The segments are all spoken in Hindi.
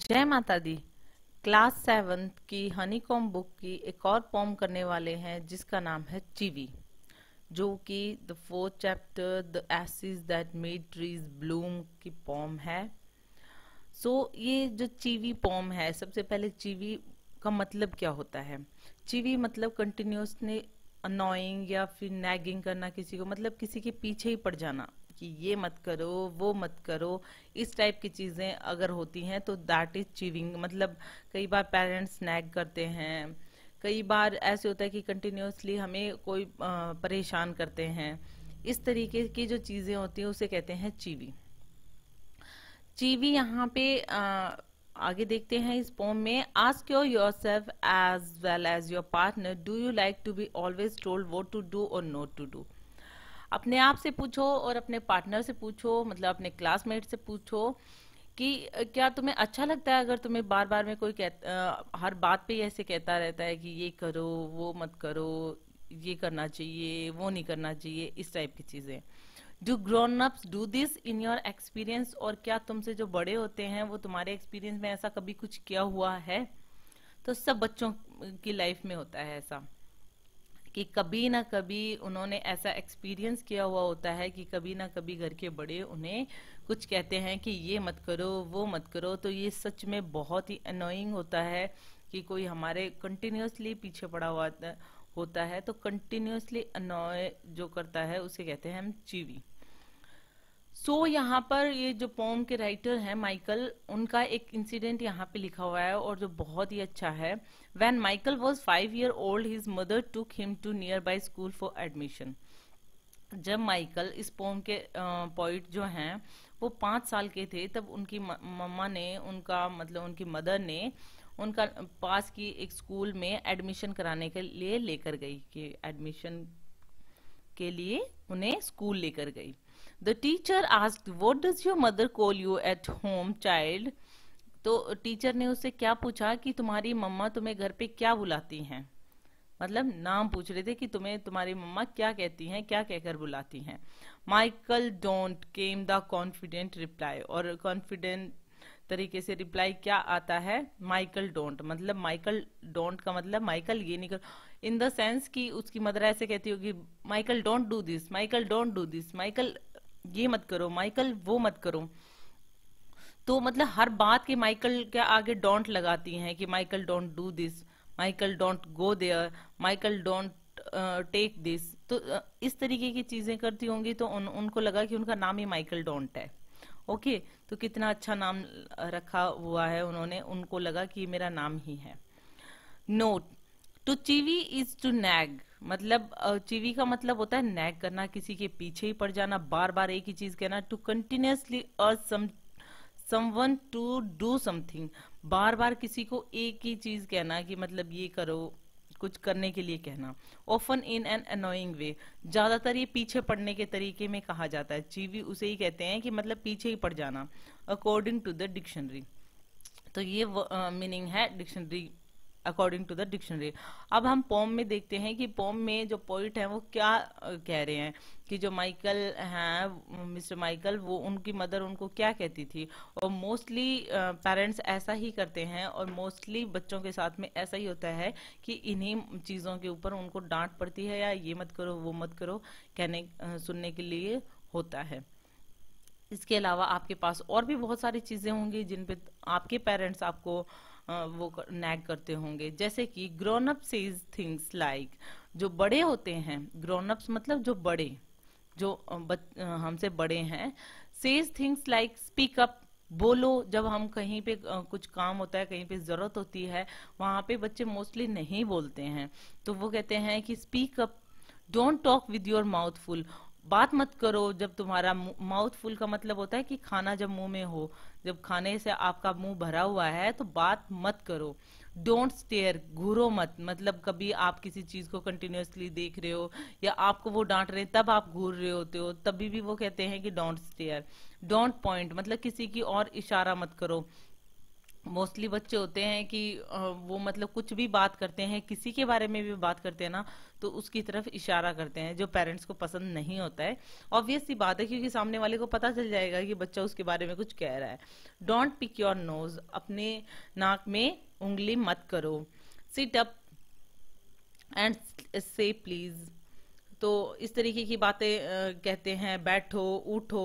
जय माता दी क्लास सेवन्थ की हनीकॉम बुक की एक और पॉम करने वाले हैं जिसका नाम है चीवी जो कि the fourth chapter the ashes that made trees bloom की पॉम है सो so, ये जो चीवी पॉम है सबसे पहले चीवी का मतलब क्या होता है चीवी मतलब कंटिन्यूसली अनोइंग या फिर नैगिंग करना किसी को मतलब किसी के पीछे ही पड़ जाना कि ये मत करो वो मत करो इस टाइप की चीज़ें अगर होती हैं तो दैट इज चीविंग मतलब कई बार पेरेंट्स नैग करते हैं कई बार ऐसे होता है कि कंटिन्यूसली हमें कोई परेशान करते हैं इस तरीके की जो चीज़ें होती हैं उसे कहते हैं चीवी चीवी यहाँ पे आगे देखते हैं इस पोम में ask your yourself as well as your partner do you like to be always told what to do और नोट टू डू अपने आप से पूछो और अपने पार्टनर से पूछो मतलब अपने क्लासमेट से पूछो कि क्या तुम्हें अच्छा लगता है अगर तुम्हें बार बार में कोई कहता हर बात पे ऐसे कहता रहता है कि ये करो वो मत करो ये करना चाहिए वो नहीं करना चाहिए इस टाइप की चीज़ें do grown up do this in your experience और क्या तुमसे जो बड़े होते हैं वो तुम्हारे एक्सपीरियंस में ऐसा कभी कुछ किया हुआ है तो सब बच्चों की लाइफ में होता है ऐसा कि कभी ना कभी उन्होंने ऐसा एक्सपीरियंस किया हुआ होता है कि कभी ना कभी घर के बड़े उन्हें कुछ कहते हैं कि ये मत करो वो मत करो तो ये सच में बहुत ही अनोइंग होता है कि कोई हमारे कंटिन्यूसली पीछे पड़ा हुआ होता है तो कंटिन्यूसली अनोय जो करता है उसे कहते हैं हम चीवी सो so, यहाँ पर ये जो पोम के राइटर हैं माइकल उनका एक इंसिडेंट यहाँ पे लिखा हुआ है और जो बहुत ही अच्छा है when Michael was five year old his mother took him to nearby school for admission जब माइकल इस पोम के पॉइंट जो हैं वो पाँच साल के थे तब उनकी मम्मा ने उनका मतलब उनकी मदर ने उनका पास की एक स्कूल में एडमिशन कराने के लिए लेकर गई कि एडमिशन के लिए उन्हें स्कूल लेकर गई the teacher ask what does your mother call you at home child तो टीचर ने उससे क्या पूछा कि तुम्हारी मम्मा तुम्हें घर पे क्या बुलाती हैं मतलब नाम पूछ रहे थे कि तुम्हें तुम्हारी मम्मा क्या कहती हैं क्या कहकर बुलाती हैं Michael don't came the confident reply और कॉन्फिडेंट तरीके से रिप्लाई क्या आता है माइकल डोंट मतलब माइकल डोंट का मतलब माइकल ये निकल इन द सेंस कि उसकी मदर ऐसे कहती होगी Michael don't do this Michael don't do this Michael ये मत करो माइकल वो मत करो तो मतलब हर बात के माइकल के आगे डोंट लगाती हैं कि Michael don't do this Michael don't go there Michael don't take this तो uh, इस तरीके की चीजें करती होंगी तो उन, उनको लगा कि उनका नाम ही माइकल डोंट है ओके okay, तो कितना अच्छा नाम uh, रखा हुआ है उन्होंने उनको लगा कि मेरा नाम ही है नोट टू तो चीवी इज टू नैग मतलब चीवी का मतलब होता है नैग करना किसी के पीछे ही पड़ जाना बार बार एक ही चीज कहना to continuously urge some to do something बार बार किसी को एक ही चीज कहना कि मतलब ये करो कुछ करने के लिए कहना often in an annoying way ज्यादातर ये पीछे पड़ने के तरीके में कहा जाता है चीवी उसे ही कहते हैं कि मतलब पीछे ही पड़ जाना अकॉर्डिंग टू द डिक्शनरी तो ये मीनिंग है dictionary according to the dictionary अब हम पोम में देखते हैं कि पोम में जो पोइट है वो क्या कह रहे हैं कि जो माइकल हैं मिस्टर माइकल वो उनकी मदर उनको क्या कहती थी और मोस्टली पेरेंट्स ऐसा ही करते हैं और मोस्टली बच्चों के साथ में ऐसा ही होता है कि इन्हीं चीज़ों के ऊपर उनको डांट पड़ती है या ये मत करो वो मत करो कहने सुनने के लिए होता है इसके अलावा आपके पास और भी बहुत सारी चीज़ें होंगी जिन पे आपके पेरेंट्स आपको वो नैग करते होंगे जैसे कि grown up says things like जो बड़े होते हैं ग्रोन अप्स मतलब जो बड़े जो हमसे बड़े हैं says things like speak up बोलो जब हम कहीं पे कुछ काम होता है कहीं पे ज़रूरत होती है वहाँ पे बच्चे मोस्टली नहीं बोलते हैं तो वो कहते हैं कि speak up don't talk with your mouth full बात मत करो जब तुम्हारा माउथ फुल का मतलब होता है कि खाना जब मुंह में हो जब खाने से आपका मुंह भरा हुआ है तो बात मत करो डोंट स्टेयर घूरो मत मतलब कभी आप किसी चीज को कंटिन्यूसली देख रहे हो या आपको वो डांट रहे हैं तब आप घूर रहे होते हो तभी भी वो कहते हैं कि डोंट स्टेयर डोंट पॉइंट मतलब किसी की और इशारा मत करो मोस्टली बच्चे होते हैं कि वो मतलब कुछ भी बात करते हैं किसी के बारे में भी बात करते हैं ना तो उसकी तरफ इशारा करते हैं जो पेरेंट्स को पसंद नहीं होता है ऑब्वियस सी बात है क्योंकि सामने वाले को पता चल जाएगा कि बच्चा उसके बारे में कुछ कह रहा है डोंट पिक योर नोज अपने नाक में उंगली मत करो sit up and say please तो इस तरीके की बातें कहते हैं बैठो उठो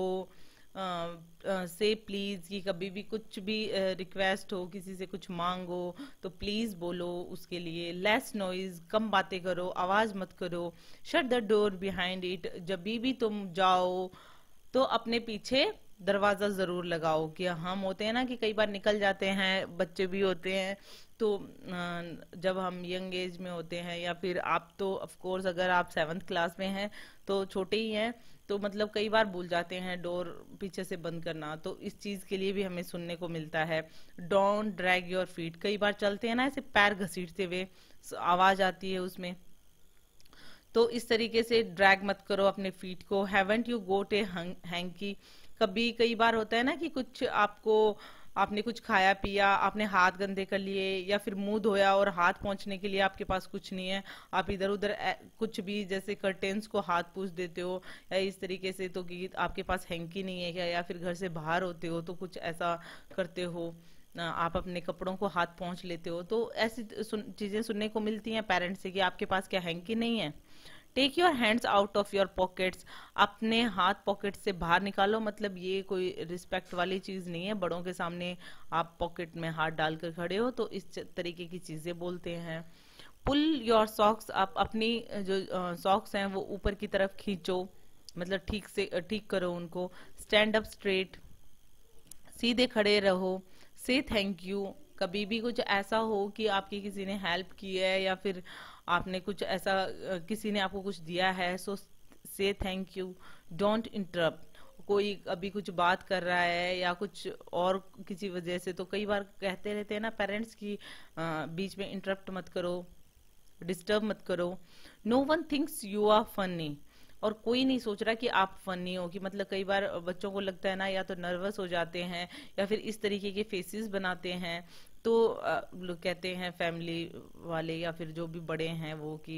से प्लीज़ कि कभी भी कुछ भी रिक्वेस्ट हो किसी से कुछ मांगो तो प्लीज़ बोलो उसके लिए लेस नॉइज़ कम बातें करो आवाज़ मत करो shut the door behind it जब भी तुम जाओ तो अपने पीछे दरवाज़ा ज़रूर लगाओ कि हम होते हैं ना कि कई बार निकल जाते हैं बच्चे भी होते हैं तो जब हम यंग एज में होते हैं या फिर आप तो ऑफ कोर्स अगर आप सेवन्थ क्लास में हैं तो छोटे ही हैं तो मतलब कई बार भूल जाते हैं डोर पीछे से बंद करना तो इस चीज़ के लिए भी हमें सुनने को मिलता है डोंट ड्रैग योर फीट कई बार चलते हैं ना ऐसे पैर घसीटते हुए आवाज़ आती है उसमें तो इस तरीके से ड्रैग मत करो अपने फीट को haven't you got a hanky कभी कई बार होता है ना कि कुछ आपको आपने कुछ खाया पिया आपने हाथ गंदे कर लिए या फिर मुंह धोया और हाथ पहुंचने के लिए आपके पास कुछ नहीं है आप इधर उधर कुछ भी जैसे कर्टेंस को हाथ पूछ देते हो या इस तरीके से तो कि आपके पास हैंकी नहीं है क्या या फिर घर से बाहर होते हो तो कुछ ऐसा करते हो आप अपने कपड़ों को हाथ पहुंच लेते हो तो ऐसी सुन, चीज़ें सुनने को मिलती हैं पेरेंट्स से कि आपके पास क्या हैंकी नहीं है take your hands out of your pockets अपने हाथ पॉकेट से बाहर निकालो मतलब ये कोई रिस्पेक्ट वाली चीज़ नहीं है बड़ों के सामने आप पॉकेट में हाथ डालकर खड़े हो तो इस तरीके की चीज़ें बोलते हैं पुल योर सॉक्स आप अपनी जो सॉक्स हैं वो ऊपर की तरफ खींचो मतलब ठीक से ठीक करो उनको स्टैंड अप स्ट्रेट सीधे खड़े रहो से थैंक यू कभी भी कुछ ऐसा हो कि आपकी किसी ने हेल्प की है या फिर आपने कुछ ऐसा किसी ने आपको कुछ दिया है सो से थैंक यू डोंट इंटरप्ट कोई अभी कुछ बात कर रहा है या कुछ और किसी वजह से तो कई बार कहते रहते हैं ना पेरेंट्स की बीच में इंटरप्ट मत करो डिस्टर्ब मत करो no one thinks you are funny और कोई नहीं सोच रहा कि आप फनी हो कि मतलब कई बार बच्चों को लगता है ना या तो नर्वस हो जाते हैं या फिर इस तरीके के फेसेस बनाते हैं तो लोग कहते हैं फैमिली वाले या फिर जो भी बड़े हैं वो कि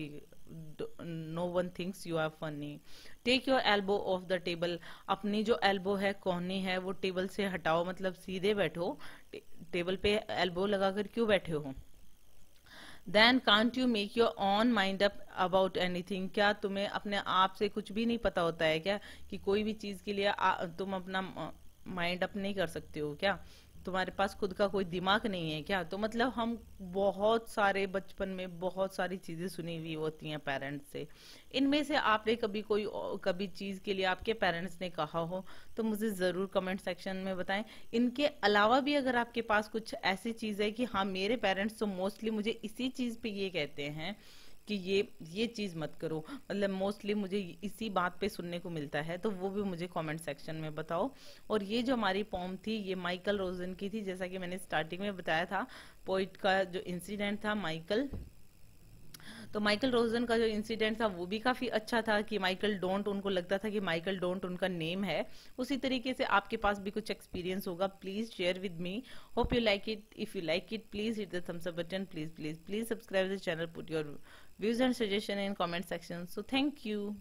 no one thinks you are funny take your elbow off the table अपनी जो एल्बो है कोहनी है वो टेबल से हटाओ मतलब सीधे बैठो टेबल पे एल्बो लगाकर क्यों बैठे हो then can't you make your own mind up about anything क्या तुम्हें अपने आप से कुछ भी नहीं पता होता है क्या कि कोई भी चीज के लिए आ, तुम अपना माइंड अप नहीं कर सकते हो क्या तुम्हारे पास खुद का कोई दिमाग नहीं है क्या तो मतलब हम बहुत सारे बचपन में बहुत सारी चीज़ें सुनी हुई होती हैं पेरेंट्स से इनमें से आपने कभी कोई कभी चीज़ के लिए आपके पेरेंट्स ने कहा हो तो मुझे ज़रूर कमेंट सेक्शन में बताएं इनके अलावा भी अगर आपके पास कुछ ऐसी चीज़ है कि हाँ मेरे पेरेंट्स तो मोस्टली मुझे इसी चीज़ पे ये कहते हैं कि ये ये चीज़ मत करो मतलब मोस्टली मुझे इसी बात पे सुनने को मिलता है तो वो भी मुझे कमेंट सेक्शन में बताओ और ये जो हमारी पॉम थी ये माइकल रोजन की थी जैसा कि मैंने स्टार्टिंग में बताया था पोइट का जो इंसिडेंट था माइकल तो माइकल रोजन का जो इंसिडेंट था वो भी काफी अच्छा था कि माइकल डोंट उनको लगता था कि माइकल डोंट उनका नेम है उसी तरीके से आपके पास भी कुछ एक्सपीरियंस होगा please share with me hope you like it if you like it please hit the thumbs up button please please please subscribe the channel put your views and suggestion in comment section so thank you